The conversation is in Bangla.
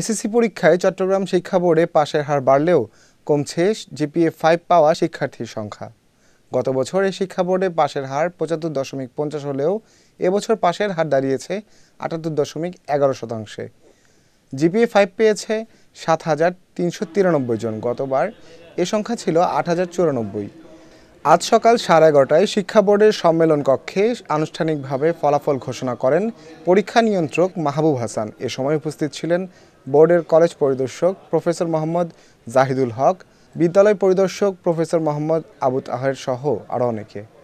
এসএসসি পরীক্ষায় চট্টগ্রাম শিক্ষা বোর্ডে পাশের হার বাড়লেও কমছে জিপিএ ফাইভ পাওয়া শিক্ষার্থীর সংখ্যা গত বছর এই শিক্ষা বোর্ডে পাশের হার পঁচাত্তর দশমিক পঞ্চাশ হলেও এবছর পাশের হার দাঁড়িয়েছে আটাত্তর দশমিক এগারো শতাংশে জিপিএ ফাইভ পেয়েছে সাত হাজার তিনশো তিরানব্বই জন গতবার এ সংখ্যা ছিল আট হাজার চুরানব্বই আজ সকাল সাড়ে এগারোটায় শিক্ষা বোর্ডের সম্মেলন কক্ষে আনুষ্ঠানিকভাবে ফলাফল ঘোষণা করেন পরীক্ষা নিয়ন্ত্রক মাহবুব হাসান এ সময় উপস্থিত ছিলেন বোর্ডের কলেজ পরিদর্শক প্রফেসর মোহাম্মদ জাহিদুল হক বিদ্যালয় পরিদর্শক প্রফেসর মোহাম্মদ আবু তাহের সহ আরও অনেকে